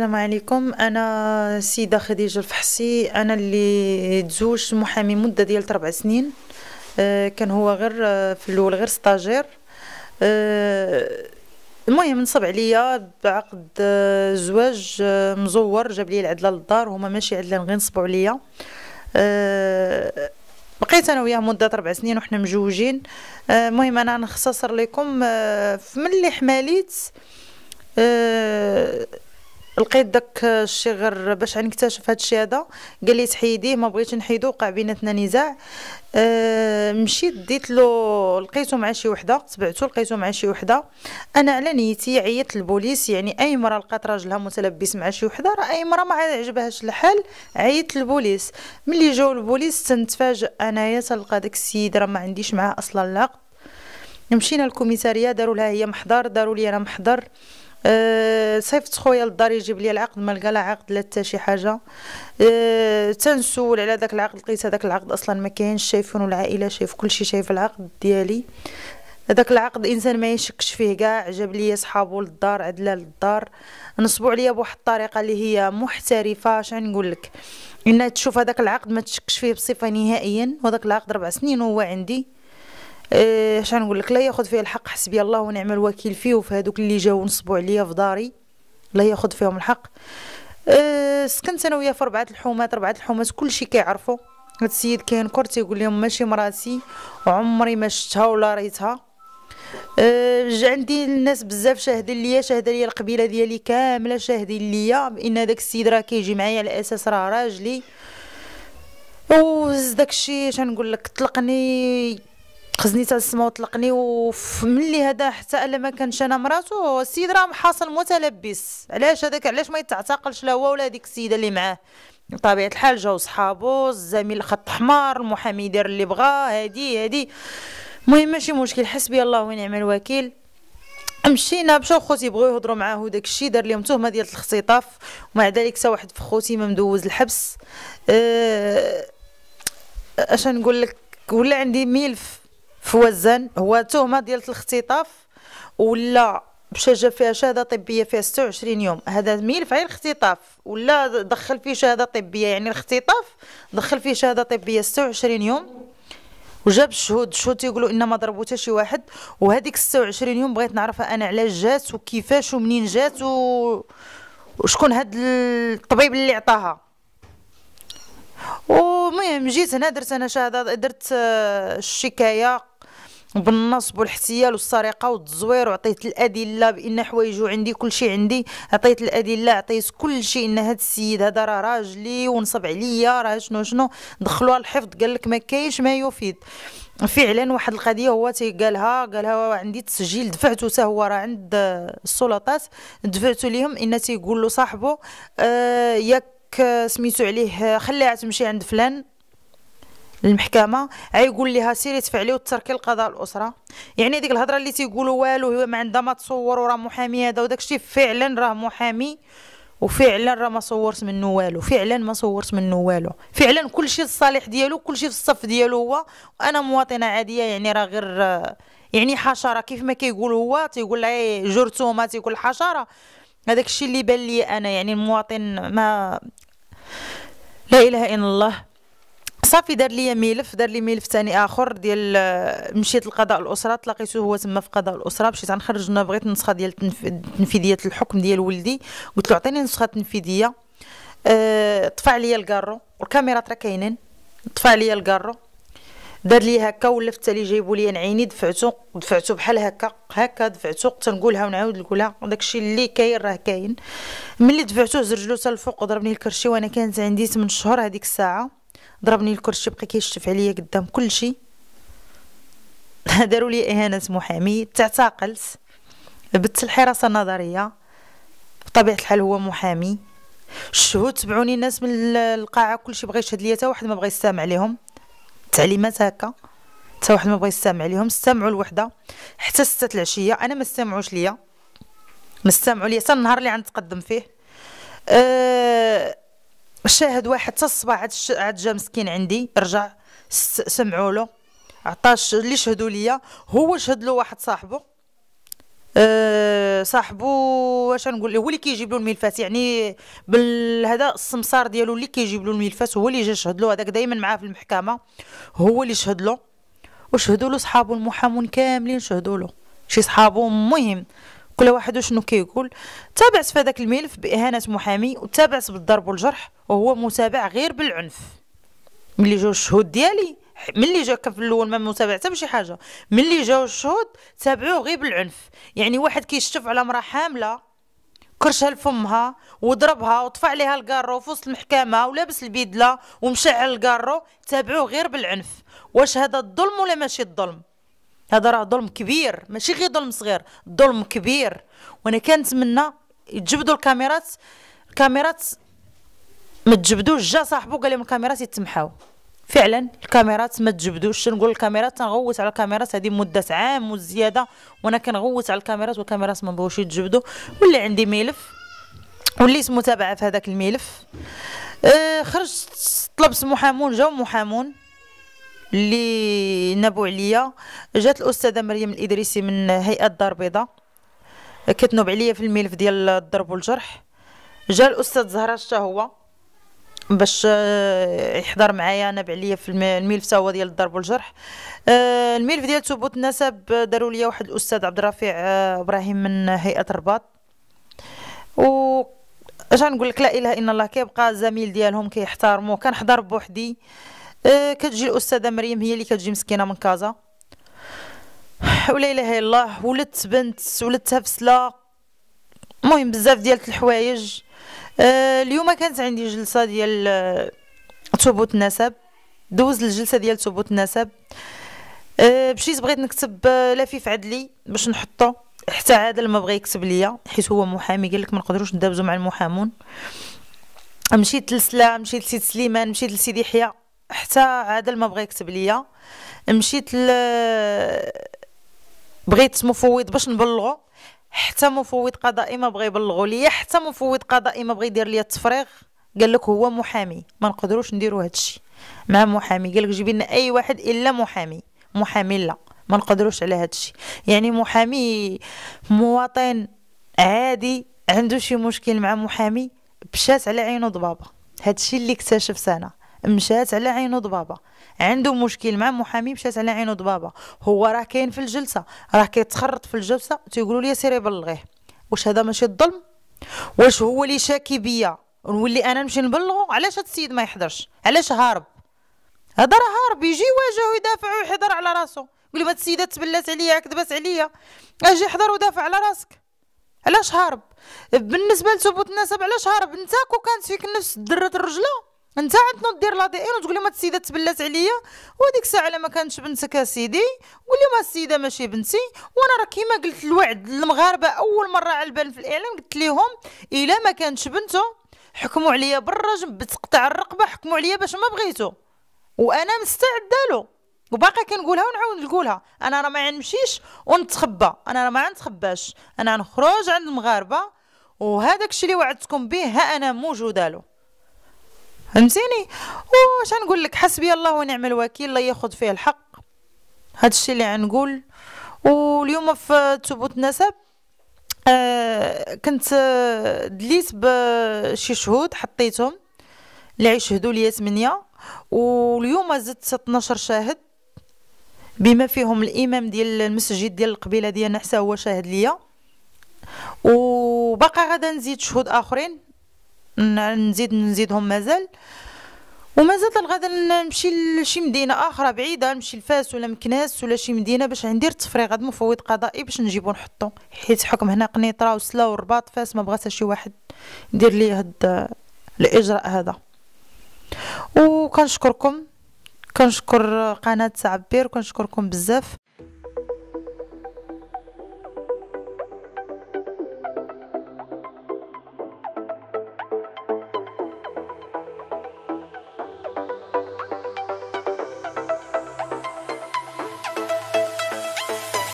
السلام عليكم انا السيده خديجه الفحصي انا اللي تزوجت محامي مده ديال ربع سنين آه، كان هو غير آه، في الاول غير ستاجير آه، المهم نصب عليا بعقد زواج مزور جاب لي العدله للدار هما ماشي عدلان غير نصبوا عليا بقيت انا وياه مده ربع سنين وحنا مجوجين المهم انا نختصر لكم من اللي حماليت لقيت داك الشيء غير باش غنكتشف هذا الشيء هذا قال لي تحيديه ما بغيتش نحيدو وقع بيناتنا نزاع أه مشيت ديت له لقيته مع شي وحده تبعته لقيته مع شي وحده انا على نيتي عيطت البوليس يعني اي مره لقات راجلها متلبس مع شي وحده راه اي مره ما عجبهاش الحال عيطت البوليس ملي جاو البوليس تنتفاجئ انايا تلقى داك السيد راه ما عنديش معاه اصلا لاق مشينا للكوميساريه داروا لها هي محضر داروا لي انا محضر أه صيفط خويا للدار يجيب لي العقد ما لقى لا عقد لا حتى شي حاجه أه تنسول على داك العقد لقيت هذاك العقد اصلا ما كاينش شايفون العائله شايف كلشي شايف العقد ديالي هذاك العقد انسان ما يشكش فيه كاع جاب لي صحابو للدار عدلا للدار نصبوا عليا بواحد الطريقه اللي هي محترفه اش نقول لك ان تشوف هذاك العقد ما تشكش فيه بصفه نهائيا وهذاك العقد ربع سنين هو عندي إيه شنو نقول لك لا ياخذ فيه الحق حسبي الله ونعم الوكيل فيه وفي هذوك اللي جاو نصبوا عليا في داري لا ياخذ فيهم الحق إيه سكنت انا وياه في ربعه الحومات ربعه الحومات كلشي كيعرفوا هاد السيد كاين كرت يقول لهم ماشي مراتي وعمري ما شفتها ولا ريتها أه عندي الناس بزاف شاهدين ليا شاهده ليا القبيله ديالي كامله شاهدين ليا بان داك السيد راه كيجي معايا على اساس راه راجلي وز داكشي شنو نقول لك طلقني خزني السما وطلقني وملي هذا حتى الا ما كانش انا مراتو السيد راه حاصل متلبس علاش هذاك علاش ما يتعتقلش لا هو ولا هذيك السيده اللي معاه بطبيعه الحال جاو صحابو الزميل الخط حمار المحامي دار اللي بغا هادي هادي المهم ماشي مشكل حسبي الله ونعم الوكيل مشينا مشاو خوتي بغاو يهضروا معاه وداك الشيء دار لهم تهمه ديال الاختطاف ومع ذلك حتى واحد في خوتي ما مدوز الحبس أه، اش نقول لك ولا عندي ملف فوزان هو تهمه ديال الاختطاف ولا مشى فيها شهاده طبيه فيها 26 يوم هذا ميل غير اختطاف ولا دخل فيه شهاده طبيه يعني الاختطاف دخل فيه شهاده طبيه 26 يوم وجاب الشهود الشهود تيقولوا ما ضربوا حتى شي واحد وهذيك 26 يوم بغيت نعرفها انا علاش جات وكيفاش ومنين جات و... وشكون هاد الطبيب اللي عطاها ومهم جيت هنا درت انا شهاده درت آه، الشكايه بالنصب والاحتيال والسرقه والتزوير وعطيت الادله بان حوايجو عندي كل شيء عندي عطيت الادله عطيت كل شيء ان هذا السيد هذا راه راجلي ونصب عليا راه شنو شنو دخلوها الحفظ قال لك ما كاينش ما يفيد فعلا واحد القضيه هو تيقالها قالها عندي تسجيل دفعته حتى هو راه عند آه، السلطات دفعته ليهم ان تيقول له صاحبه آه ياك هذاك سميتو عليه خليها تمشي عند فلان المحكمة عيقول لها سيري تفعلي وتركي القضاء الاسره يعني ديك الهضره اللي تيقولوا والو هو ما عندها ما تصور وراه محامي هذا وداك الشيء فعلا راه محامي وفعلا راه ما صورت منه والو فعلا ما صورت منه والو فعلا كلشي الصالح ديالو كلشي في الصف ديالو هو وانا مواطنه عاديه يعني راه غير يعني حشره كيف ما كيقول هو تيقول لها إيه، جرثومه تيقول حشره هذاك الشيء اللي بان لي انا يعني المواطن ما لا اله الا الله صافي دار لي ملف دار لي ملف ثاني اخر ديال آه، مشيت لقضاء الاسره تلاقيته هو تما في قضاء الاسره مشيت غنخرج بغيت النسخه ديال تنفيذيه الحكم ديال ولدي قلت له عطيني نسخه تنفيذيه أه طفى عليا الكارو والكاميرات راه كاينين طفى عليا الكارو دار لي هكا ولفت لي جايبوا لي عيني دفعتو دفعتو بحال هكا هكا دفعتو تنقولها ونعاود نقولها داكشي اللي كاين راه كاين ملي دفعتو زرجلو حتى الفوق ضربني الكرشي وانا كانت عندي 8 شهور هذيك الساعه ضربني الكرشي بقى كيشتف عليا قدام كلشي داروا لي اهانه محامي تعتقلت بت الحراسه النظريه بطبيعه الحال هو محامي الشهود تبعوني الناس من القاعه كلشي بغى يشهد ليا حتى واحد ما بغى يستمع ليهم التعليمات هكا حتى واحد ما بغى يستمع ليهم استمعوا الوحده حتى ستة العشيه انا ما استمعوش ليا ما استمعوا ليا حتى النهار اللي غنتقدم فيه أه شاهد واحد حتى الصباح عاد جا مسكين عندي رجع سمعوا له عطاش اللي شهدوا ليا هو شهد له واحد صاحبه أه صاحبو واش نقول هو اللي كيجيب له الملفات يعني بالهذا السمسار ديالو اللي كيجيب له الملفات هو اللي جا شهد له هذاك دائما معاه في المحكمه هو اللي شهد له وشهدوا له صحابو المحامون كاملين شهدوا له شي صحابو مهم كل واحد شنو كيقول تابعت في هذاك الملف باهانه محامي وتابعت بالضرب والجرح وهو متابع غير بالعنف ملي جاو الشهود ديالي ملي كان في الاول ما متابعته بشي حاجه ملي جاو الشهود تابعوه غير بالعنف يعني واحد كيشتف على امراه حامله كرشها لفمها وضربها وطفى عليها الكارو في وسط المحكمه ولابس البيدله ومشعل الكارو تابعوه غير بالعنف واش هذا الظلم ولا ماشي الظلم هذا راه ظلم كبير ماشي غير ظلم صغير ظلم كبير وانا كنتمنى يتجبدوا الكاميرات الكاميرات ما تجبدوش جا صاحبو قال لهم الكاميرات يتمحاو فعلا الكاميرات ما تجبدوش نقول الكاميرات تنغوت على الكاميرات هذه مده عام وزياده وانا كنغوت على الكاميرات والكاميرات ما بغوش يتجبدوا واللي عندي ملف وليت متابعه في هذاك الملف آه خرجت طلبت محامون جاو محامون اللي نبوا عليا جات الاستاذه مريم الادريسي من هيئه الدار البيضاء كتنوب عليا في الملف ديال الضرب والجرح جا الاستاذ زهره هو باش آه، يحضر معايا انا بعليا في الملف هو ديال الضرب والجرح آه، الملف ديال ثبوت النسب داروا ليا واحد الاستاذ عبد الرفيع آه، ابراهيم من هيئه الرباط و اش غنقول لك لا اله الا الله كيبقى زميل ديالهم كيحترموه كنحضر بوحدي كتجي الاستاذه مريم هي اللي كتجي مسكينه من كازا ولا اله الا الله ولدت بنت ولدتها سلا المهم بزاف ديال الحوايج آه، اليوم كانت عندي جلسة ديال آه، ثبوت النسب دوز الجلسة ديال ثبوت النسب مشيت آه، بغيت نكتب لفيف عدلي باش نحطو حتى عادل ما بغى يكتب ليا حيت هو محامي قال لك ما نقدروش ندابزو مع المحامون مشيت لسلا مشيت لسيد سليمان مشيت لسيدي يحيى حتى عادل ما بغى يكتب ليا مشيت ل... بغيت مفوض باش نبلغو حتى مفوض قضائي ما بغى يبلغوا ليا حتى مفوض قضائي ما بغى يدير ليا التفريغ قال لك هو محامي ما نقدروش نديرو هذا الشيء مع محامي قال لك جيبي لنا اي واحد الا محامي محامي لا ما نقدروش على هذا الشيء يعني محامي مواطن عادي عنده شي مشكل مع محامي بشات على عينه ضبابه هادشي اللي اكتشف سنه مشات على عينو ضبابه عنده مشكل مع محامي مشات على عينو ضبابه هو راه كاين في الجلسه راه كيتخرط في الجلسه تيقولوا لي سيري بلغيه واش هذا ماشي الظلم واش هو اللي شاكي بيا ونولي انا نمشي نبلغو علاش هاد السيد ما يحضرش علاش هارب هذا راه هارب يجي يواجه ويدافع ويحضر على راسو قولي هاد السيده تبلات عليا كذبات عليا اجي حضر ودافع على راسك علاش هارب بالنسبه لثبوت النسب علاش هارب انت كو كانت فيك نفس دره الرجله انت عندنا دير لا دي ان وتقول لهم السيده تبلات عليا وهذيك الساعه الا ما كانتش بنتك اسيدي قول لهم السيده ماشي بنتي وانا راه كيما قلت الوعد للمغاربه اول مره على البال في الاعلام قلت لهم الا ما كانتش بنته حكموا عليا بالرجم بتقطع الرقبه حكموا عليا باش ما بغيتو وانا مستعده له وباقي كنقولها ونعاود نقولها انا راه ما نمشيش ونتخبى انا راه ما نتخباش انا نخرج عند المغاربه وهذاك الشيء اللي وعدتكم به ها انا موجوده له فهمتيني واش نقول لك حسبي الله ونعم الوكيل الله ياخذ فيه الحق هذا الشيء اللي نقول واليوم في تبوت نسب آه كنت دليت بشي شهود حطيتهم اللي يشهدوا لي 8 واليوم زدت 12 شاهد بما فيهم الامام ديال المسجد ديال القبيله ديالنا حتى هو شاهد ليا وباقا غادا نزيد شهود اخرين نزيد نزيدهم مازال ومازال غادا نمشي لشي مدينه اخرى بعيده نمشي لفاس ولا مكناس ولا شي مدينه باش ندير تفريغ هذا مفوض قضائي باش نجيبو نحطو حيت حكم هنا قنيطره وسلا والرباط فاس ما بغاتش شي واحد يدير لي هاد الاجراء هذا وكنشكركم كنشكر قناه عبير كنشكركم بزاف